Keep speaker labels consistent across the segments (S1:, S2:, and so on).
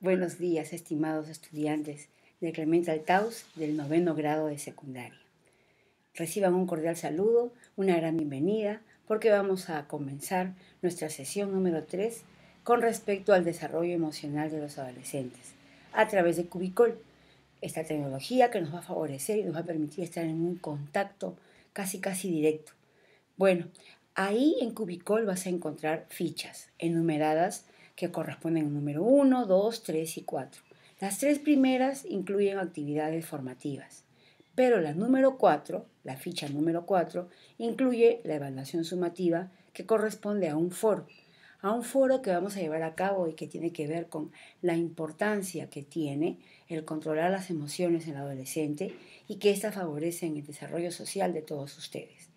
S1: Buenos días, estimados estudiantes de Clemente Altaus del noveno grado de secundaria. Reciban un cordial saludo, una gran bienvenida, porque vamos a comenzar nuestra sesión número 3 con respecto al desarrollo emocional de los adolescentes a través de Cubicol, esta tecnología que nos va a favorecer y nos va a permitir estar en un contacto casi casi directo. Bueno, ahí en Cubicol vas a encontrar fichas enumeradas que corresponden al número 1, 2, 3 y 4. Las tres primeras incluyen actividades formativas, pero la número 4, la ficha número 4, incluye la evaluación sumativa que corresponde a un foro, a un foro que vamos a llevar a cabo y que tiene que ver con la importancia que tiene el controlar las emociones en el adolescente y que ésta favorece en el desarrollo social de todos ustedes.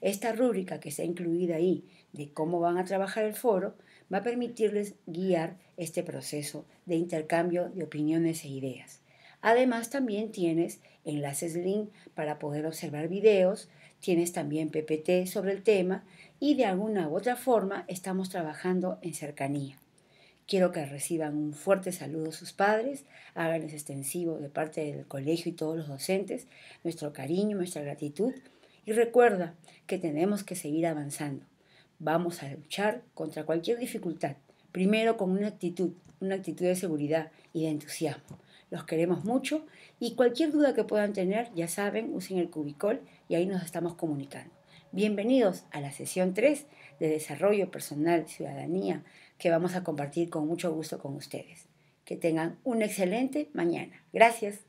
S1: Esta rúbrica que está incluida ahí de cómo van a trabajar el foro va a permitirles guiar este proceso de intercambio de opiniones e ideas. Además, también tienes enlaces link para poder observar videos, tienes también PPT sobre el tema y de alguna u otra forma estamos trabajando en cercanía. Quiero que reciban un fuerte saludo sus padres, háganles extensivo de parte del colegio y todos los docentes nuestro cariño, nuestra gratitud y recuerda que tenemos que seguir avanzando. Vamos a luchar contra cualquier dificultad, primero con una actitud, una actitud de seguridad y de entusiasmo. Los queremos mucho y cualquier duda que puedan tener, ya saben, usen el cubicol y ahí nos estamos comunicando. Bienvenidos a la sesión 3 de Desarrollo Personal Ciudadanía que vamos a compartir con mucho gusto con ustedes. Que tengan una excelente mañana. Gracias.